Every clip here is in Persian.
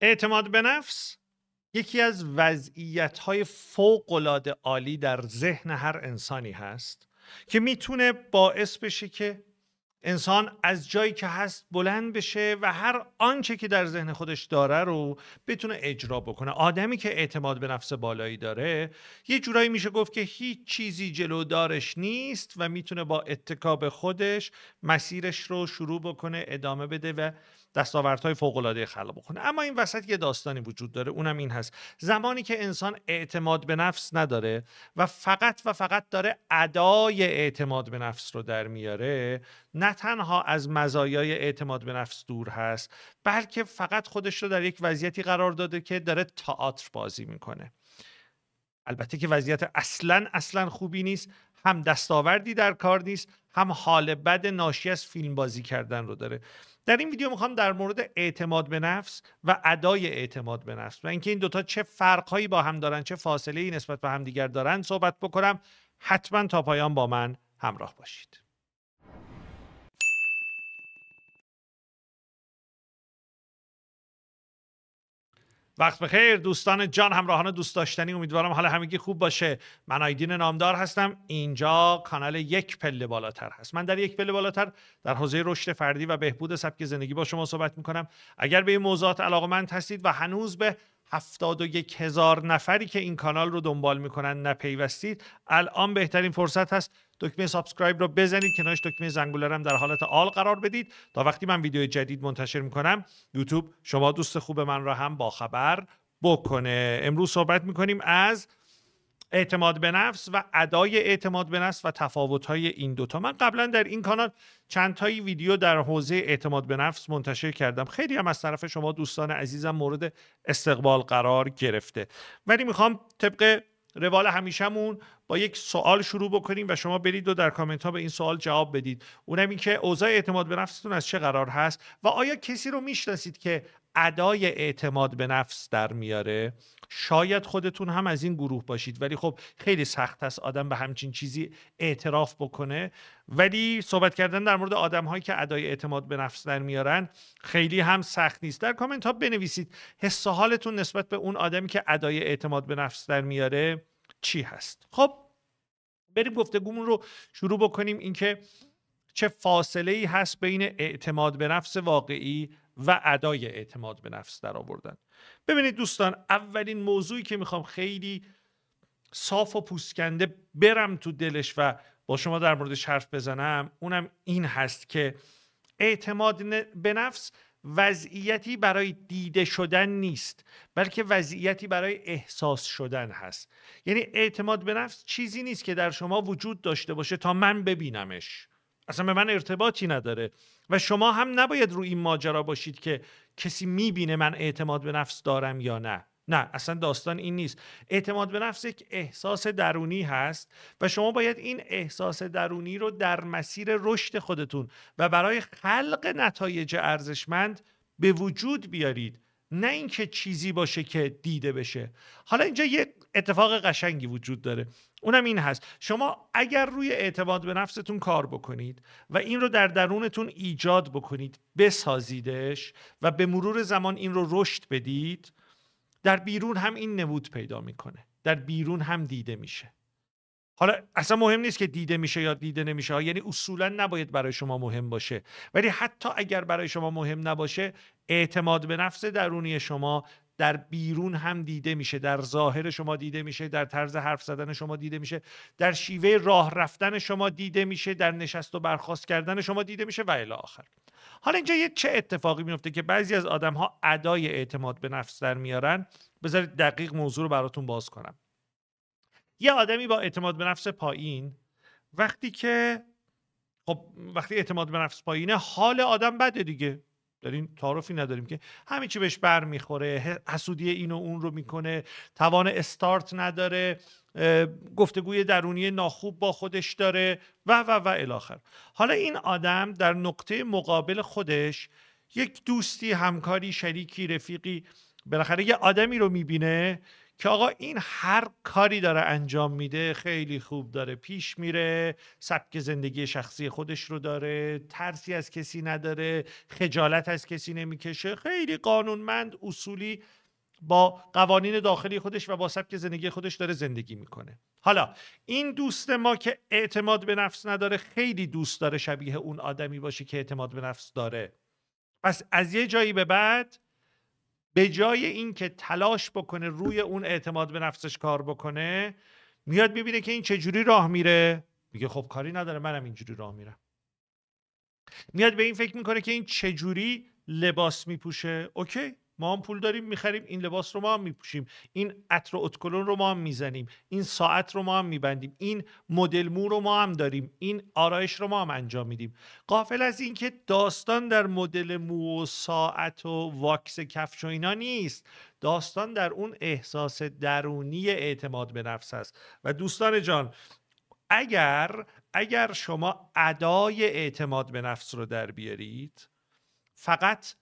اعتماد به نفس یکی از وضعیت های فوق عالی در ذهن هر انسانی هست که میتونه باعث بشه که انسان از جایی که هست بلند بشه و هر آنچه که در ذهن خودش داره رو بتونه اجرا بکنه آدمی که اعتماد به نفس بالایی داره یه جورایی میشه گفت که هیچ چیزی دارش نیست و میتونه با اتکاب خودش مسیرش رو شروع بکنه ادامه بده و دستاوردهای فوق العاده خلق بکنه اما این وسط یه داستانی وجود داره اونم این هست زمانی که انسان اعتماد به نفس نداره و فقط و فقط داره ادای اعتماد به نفس رو در میاره نه تنها از مزایای اعتماد به نفس دور هست بلکه فقط خودش رو در یک وضعیتی قرار داده که داره تئاتر بازی میکنه البته که وضعیت اصلا اصلا خوبی نیست هم دستاوردی در کار نیست هم حال بد ناشی از فیلم بازی کردن رو داره در این ویدیو میخوام در مورد اعتماد به نفس و ادای اعتماد به نفس و اینکه این دوتا چه فرقهایی با هم دارن چه فاصله ای نسبت به همدیگر دارن صحبت بکنم حتما تا پایان با من همراه باشید وقت بخیر دوستان جان همراهان دوست داشتنی امیدوارم حال همگی خوب باشه من آیدین نامدار هستم اینجا کانال یک پله بالاتر هست من در یک پله بالاتر در حوزه رشد فردی و بهبود سبک زندگی با شما صحبت می کنم اگر به این موضوعات علاقمند هستید و هنوز به هفتاد و هزار نفری که این کانال رو دنبال میکنن نپیوستید الان بهترین فرصت هست دکمه سابسکرایب رو بزنید کنارش دکمه زنگوله هم در حالت آل قرار بدید تا وقتی من ویدیو جدید منتشر میکنم یوتیوب شما دوست خوب من را هم باخبر بکنه امروز صحبت میکنیم از اعتماد به نفس و ادای اعتماد به نفس و های این دوتا من قبلا در این کانال چند تایی ویدیو در حوزه اعتماد به نفس منتشر کردم خیلی هم از طرف شما دوستان عزیزم مورد استقبال قرار گرفته ولی میخوام طبق روال همیشهمون با یک سوال شروع بکنیم و شما برید و در کامنت ها به این سوال جواب بدید اونم اینکه که اوضاع اعتماد به نفستون از چه قرار هست و آیا کسی رو میشناسید که ادای اعتماد به نفس در میاره شاید خودتون هم از این گروه باشید ولی خب خیلی سخت است آدم به همچین چیزی اعتراف بکنه ولی صحبت کردن در مورد آدم هایی که ادای اعتماد به نفس در میارن خیلی هم سخت نیست در کامنت ها بنویسید حس حالتون نسبت به اون آدمی که ادای اعتماد به نفس در میاره چی هست خب بریم گفتگومون رو شروع بکنیم اینکه چه فاصله ای هست بین اعتماد به نفس واقعی و ادای اعتماد به نفس در آوردن ببینید دوستان اولین موضوعی که میخوام خیلی صاف و پوسکنده برم تو دلش و با شما در موردش حرف بزنم اونم این هست که اعتماد به نفس وضعیتی برای دیده شدن نیست بلکه وضعیتی برای احساس شدن هست یعنی اعتماد به نفس چیزی نیست که در شما وجود داشته باشه تا من ببینمش اصلا به من ارتباطی نداره و شما هم نباید روی این ماجرا باشید که کسی میبینه من اعتماد به نفس دارم یا نه نه اصلا داستان این نیست اعتماد به نفس یک احساس درونی هست و شما باید این احساس درونی رو در مسیر رشد خودتون و برای خلق نتایج ارزشمند به وجود بیارید نه اینکه چیزی باشه که دیده بشه حالا اینجا یه اتفاق قشنگی وجود داره اونم این هست شما اگر روی اعتماد به نفستون کار بکنید و این رو در درونتون ایجاد بکنید بسازیدش و به مرور زمان این رو رشد بدید در بیرون هم این نبود پیدا میکنه در بیرون هم دیده میشه حالا اصلا مهم نیست که دیده میشه یا دیده نمیشه یعنی اصولا نباید برای شما مهم باشه ولی حتی اگر برای شما مهم نباشه اعتماد به نفس درونی شما در بیرون هم دیده میشه در ظاهر شما دیده میشه در طرز حرف زدن شما دیده میشه در شیوه راه رفتن شما دیده میشه در نشست و برخواست کردن شما دیده میشه و الی آخر حالا اینجا یه چه اتفاقی میفته که بعضی از آدم ها ادای اعتماد به نفس در میارن بذارید دقیق موضوع رو براتون باز کنم یه آدمی با اعتماد به نفس پایین وقتی که خب وقتی اعتماد به نفس پایینه حال آدم بده دیگه داریم تعارفی نداریم که همه چی بهش برمیخوره حسودی این و اون رو میکنه توان استارت نداره گفتگوی درونی ناخوب با خودش داره و و و الاخر حالا این آدم در نقطه مقابل خودش یک دوستی همکاری شریکی رفیقی بالاخره یه آدمی رو میبینه که آقا این هر کاری داره انجام میده خیلی خوب داره پیش میره سبک زندگی شخصی خودش رو داره ترسی از کسی نداره خجالت از کسی نمیکشه خیلی قانونمند اصولی با قوانین داخلی خودش و با سبک زندگی خودش داره زندگی میکنه حالا این دوست ما که اعتماد به نفس نداره خیلی دوست داره شبیه اون آدمی باشه که اعتماد به نفس داره پس از یه جایی به بعد به جای اینکه تلاش بکنه روی اون اعتماد به نفسش کار بکنه میاد میبینه که این چجوری راه میره میگه خب کاری نداره منم اینجوری راه میرم میاد به این فکر میکنه که این چجوری لباس میپوشه اوکی ما هم پول داریم میخریم این لباس رو ما هم میپوشیم این عطر و اتکلون رو ما هم میزنیم این ساعت رو ما هم میبندیم این مدل مو رو ما هم داریم این آرایش رو ما هم انجام میدیم قافل از اینکه داستان در مدل مو و ساعت و واکس کفش و اینا نیست داستان در اون احساس درونی اعتماد به نفس است و دوستان جان اگر اگر شما ادای اعتماد به نفس رو در بیارید فقط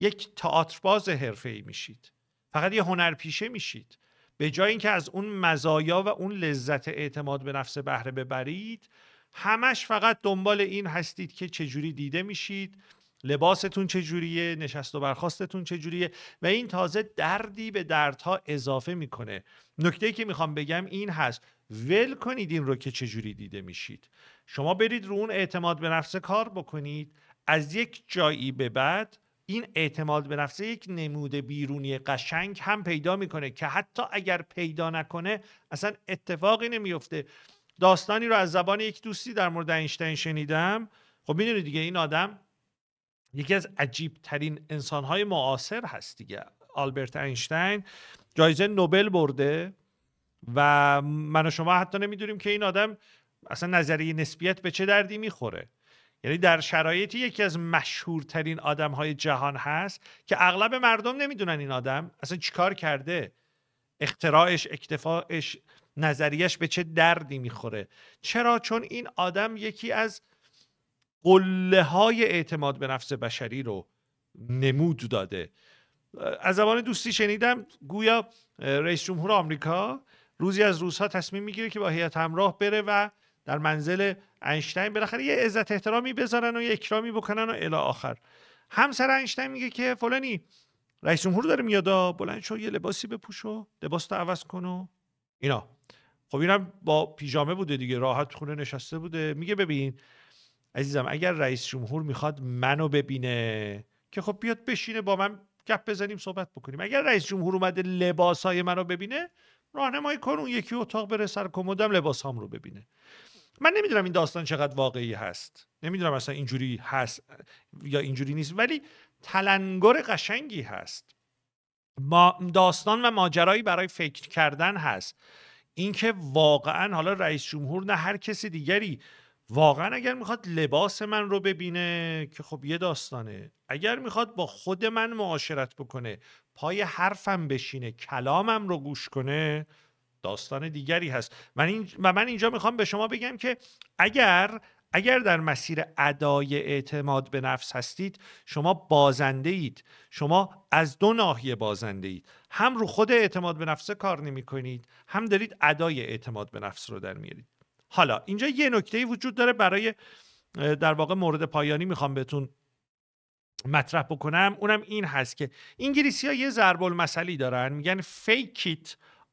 یک تئاترباز ای میشید فقط یه هنرپیشه میشید به جای اینکه از اون مزایا و اون لذت اعتماد به نفس بهره ببرید همش فقط دنبال این هستید که چجوری دیده میشید لباستون چجوریه نشست و برخواستتون چجوریه و این تازه دردی به دردها اضافه میکنه نکته که میخوام بگم این هست ول کنید این رو که چجوری دیده میشید شما برید رو اون اعتماد به نفس کار بکنید از یک جایی به بعد این اعتماد به نفس یک نمود بیرونی قشنگ هم پیدا میکنه که حتی اگر پیدا نکنه اصلا اتفاقی نمیفته داستانی رو از زبان یک دوستی در مورد اینشتین شنیدم خب میدونید دیگه این آدم یکی از عجیب ترین انسان های معاصر هست دیگه آلبرت اینشتین جایزه نوبل برده و من و شما حتی نمیدونیم که این آدم اصلا نظریه نسبیت به چه دردی میخوره یعنی در شرایطی یکی از مشهورترین آدم های جهان هست که اغلب مردم نمیدونن این آدم اصلا چیکار کرده اختراعش اکتفاعش نظریش به چه دردی میخوره چرا چون این آدم یکی از قله های اعتماد به نفس بشری رو نمود داده از زبان دوستی شنیدم گویا رئیس جمهور آمریکا روزی از روزها تصمیم میگیره که با هیئت همراه بره و در منزل انشتین بالاخره یه عزت احترامی بذارن و یه اکرامی بکنن و الی آخر همسر انشتین میگه که فلانی رئیس جمهور داره میاد بلند شو یه لباسی بپوش و لباس تو عوض کن و اینا خب اینم با پیژامه بوده دیگه راحت خونه نشسته بوده میگه ببین عزیزم اگر رئیس جمهور میخواد منو ببینه که خب بیاد بشینه با من گپ بزنیم صحبت بکنیم اگر رئیس جمهور اومده لباسای منو ببینه راهنمایی کن اون یکی اتاق بره سر کمدم لباسام رو ببینه من نمیدونم این داستان چقدر واقعی هست نمیدونم اصلا اینجوری هست یا اینجوری نیست ولی تلنگر قشنگی هست ما داستان و ماجرایی برای فکر کردن هست اینکه واقعا حالا رئیس جمهور نه هر کسی دیگری واقعا اگر میخواد لباس من رو ببینه که خب یه داستانه اگر میخواد با خود من معاشرت بکنه پای حرفم بشینه کلامم رو گوش کنه داستان دیگری هست من این... و من اینجا میخوام به شما بگم که اگر اگر در مسیر ادای اعتماد به نفس هستید شما بازنده اید شما از دو ناحیه بازنده اید هم رو خود اعتماد به نفس کار نمی کنید هم دارید ادای اعتماد به نفس رو در میارید حالا اینجا یه نکته وجود داره برای در واقع مورد پایانی میخوام بهتون مطرح بکنم اونم این هست که انگلیسی ها یه ضرب المثلی دارن میگن fake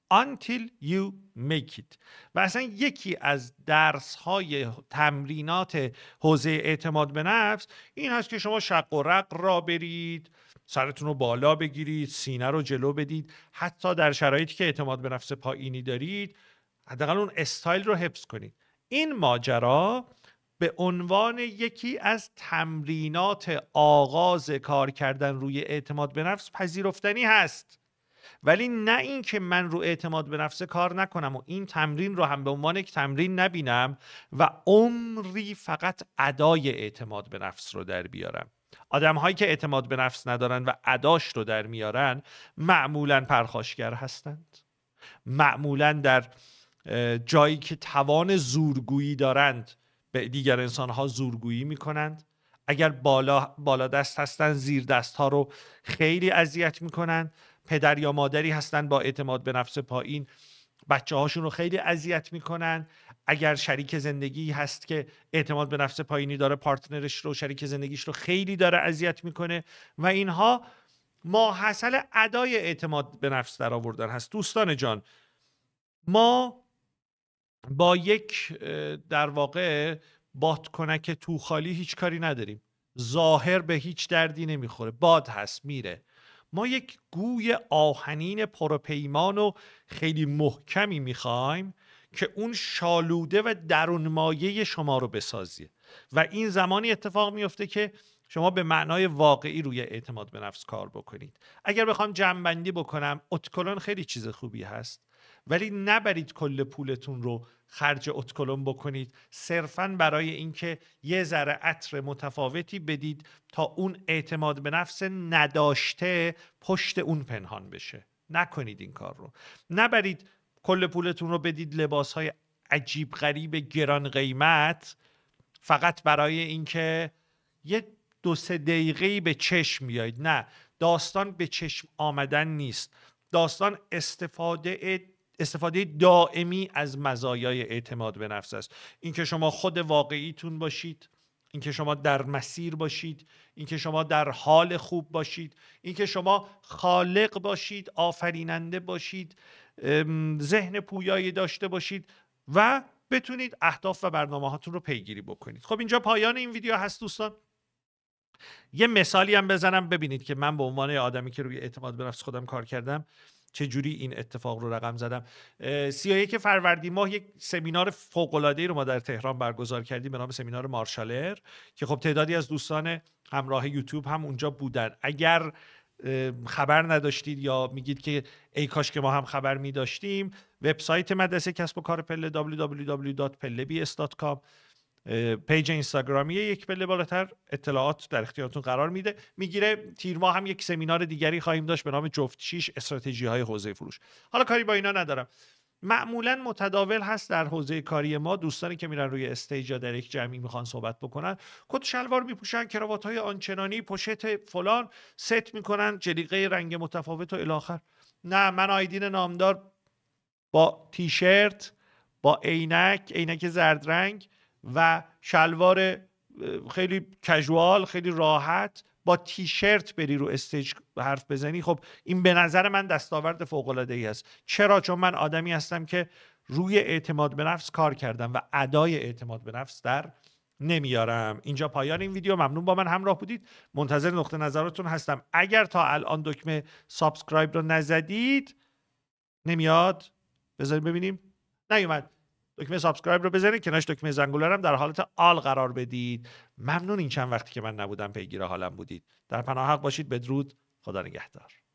until you make it و اصلا یکی از درس های تمرینات حوزه اعتماد به نفس این هست که شما شق و رق را برید سرتون رو بالا بگیرید سینه رو جلو بدید حتی در شرایطی که اعتماد به نفس پایینی دارید حداقل اون استایل رو حفظ کنید این ماجرا به عنوان یکی از تمرینات آغاز کار کردن روی اعتماد به نفس پذیرفتنی هست ولی نه اینکه من رو اعتماد به نفسه کار نکنم و این تمرین رو هم به عنوان یک تمرین نبینم و عمری فقط ادای اعتماد به نفس رو در بیارم آدم هایی که اعتماد به نفس ندارن و اداش رو در میارن معمولا پرخاشگر هستند معمولا در جایی که توان زورگویی دارند به دیگر انسان ها زورگویی کنند اگر بالا, بالا دست هستند زیر دست ها رو خیلی اذیت کنند پدر یا مادری هستن با اعتماد به نفس پایین بچه هاشون رو خیلی اذیت میکنن اگر شریک زندگی هست که اعتماد به نفس پایینی داره پارتنرش رو شریک زندگیش رو خیلی داره اذیت میکنه و اینها ما حاصل ادای اعتماد به نفس در آوردن هست دوستان جان ما با یک در واقع تو خالی هیچ کاری نداریم ظاهر به هیچ دردی نمیخوره باد هست میره ما یک گوی آهنین پروپیمان و خیلی محکمی میخوایم که اون شالوده و درونمایه شما رو بسازی و این زمانی اتفاق میفته که شما به معنای واقعی روی اعتماد به نفس کار بکنید اگر بخوام جمعبندی بکنم اتکلون خیلی چیز خوبی هست ولی نبرید کل پولتون رو خرج اتکلم بکنید صرفا برای اینکه یه ذره عطر متفاوتی بدید تا اون اعتماد به نفس نداشته پشت اون پنهان بشه نکنید این کار رو نبرید کل پولتون رو بدید لباس های عجیب غریب گران قیمت فقط برای اینکه یه دو سه دقیقه به چشم بیایید نه داستان به چشم آمدن نیست داستان استفاده استفاده دائمی از مزایای اعتماد به نفس است اینکه شما خود واقعیتون باشید اینکه شما در مسیر باشید اینکه شما در حال خوب باشید اینکه شما خالق باشید آفریننده باشید ذهن پویایی داشته باشید و بتونید اهداف و برنامه هاتون رو پیگیری بکنید خب اینجا پایان این ویدیو هست دوستان یه مثالی هم بزنم ببینید که من به عنوان آدمی که روی اعتماد به نفس خودم کار کردم چجوری این اتفاق رو رقم زدم که فروردین ماه یک سمینار فوق العاده رو ما در تهران برگزار کردیم به نام سمینار مارشالر که خب تعدادی از دوستان همراه یوتیوب هم اونجا بودن اگر خبر نداشتید یا میگید که ای کاش که ما هم خبر می داشتیم وبسایت مدرسه کسب و کار پله www.pellebis.com پیج اینستاگرامیه یک پله بالاتر اطلاعات در اختیارتون قرار میده میگیره تیرما هم یک سمینار دیگری خواهیم داشت به نام جفت شیش استراتژی های حوزه فروش حالا کاری با اینا ندارم معمولا متداول هست در حوزه کاری ما دوستانی که میرن روی استیج یا در یک جمعی میخوان صحبت بکنن کت شلوار میپوشن کراوات های آنچنانی پوشت فلان ست میکنن جلیقه رنگ متفاوت و الاخر نه من آیدین نامدار با تیشرت با عینک عینک زرد رنگ و شلوار خیلی کژوال خیلی راحت با تیشرت بری رو استیج حرف بزنی خب این به نظر من دستاورد فوق العاده ای است چرا چون من آدمی هستم که روی اعتماد به نفس کار کردم و ادای اعتماد به نفس در نمیارم اینجا پایان این ویدیو ممنون با من همراه بودید منتظر نقطه نظراتون هستم اگر تا الان دکمه سابسکرایب رو نزدید نمیاد بذارید ببینیم نیومد دکمه سابسکرایب رو بزنید کنارش دکمه زنگوله هم در حالت آل قرار بدید ممنون این چند وقتی که من نبودم پیگیر حالم بودید در پناه حق باشید بدرود خدا نگهدار